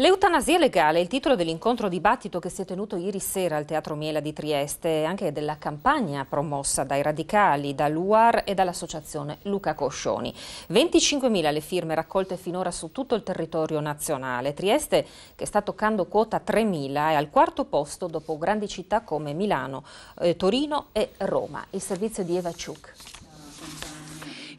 L'eutanasia legale è il titolo dell'incontro dibattito che si è tenuto ieri sera al Teatro Miela di Trieste e anche della campagna promossa dai radicali, dall'UAR e dall'associazione Luca Coscioni. 25.000 le firme raccolte finora su tutto il territorio nazionale. Trieste che sta toccando quota 3.000 è al quarto posto dopo grandi città come Milano, eh, Torino e Roma. Il servizio di Eva Ciuc.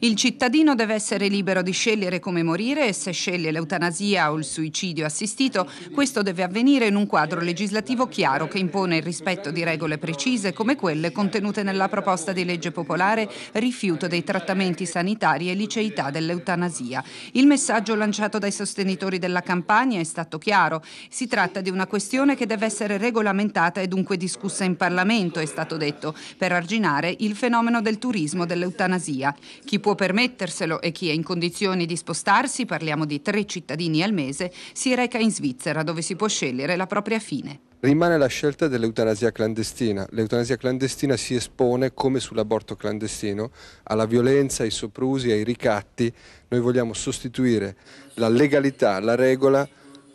Il cittadino deve essere libero di scegliere come morire e se sceglie l'eutanasia o il suicidio assistito, questo deve avvenire in un quadro legislativo chiaro che impone il rispetto di regole precise come quelle contenute nella proposta di legge popolare rifiuto dei trattamenti sanitari e liceità dell'eutanasia. Il messaggio lanciato dai sostenitori della campagna è stato chiaro. Si tratta di una questione che deve essere regolamentata e dunque discussa in Parlamento, è stato detto, per arginare il fenomeno del turismo dell'eutanasia. Chi può può permetterselo e chi è in condizioni di spostarsi, parliamo di tre cittadini al mese, si reca in Svizzera dove si può scegliere la propria fine. Rimane la scelta dell'eutanasia clandestina. L'eutanasia clandestina si espone, come sull'aborto clandestino, alla violenza, ai soprusi, ai ricatti. Noi vogliamo sostituire la legalità, la regola,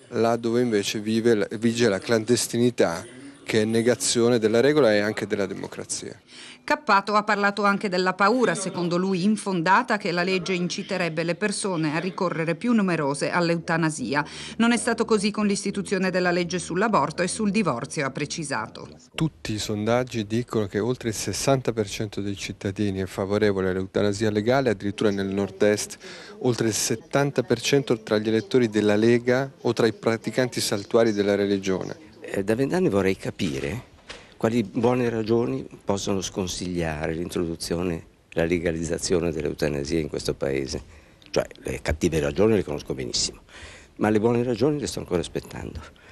là dove invece vive, vige la clandestinità che è negazione della regola e anche della democrazia. Cappato ha parlato anche della paura, secondo lui infondata, che la legge inciterebbe le persone a ricorrere più numerose all'eutanasia. Non è stato così con l'istituzione della legge sull'aborto e sul divorzio, ha precisato. Tutti i sondaggi dicono che oltre il 60% dei cittadini è favorevole all'eutanasia legale, addirittura nel nord-est oltre il 70% tra gli elettori della Lega o tra i praticanti saltuari della religione. Eh, da vent'anni vorrei capire quali buone ragioni possono sconsigliare l'introduzione, la legalizzazione dell'eutanasia in questo paese. Cioè le cattive ragioni le conosco benissimo, ma le buone ragioni le sto ancora aspettando.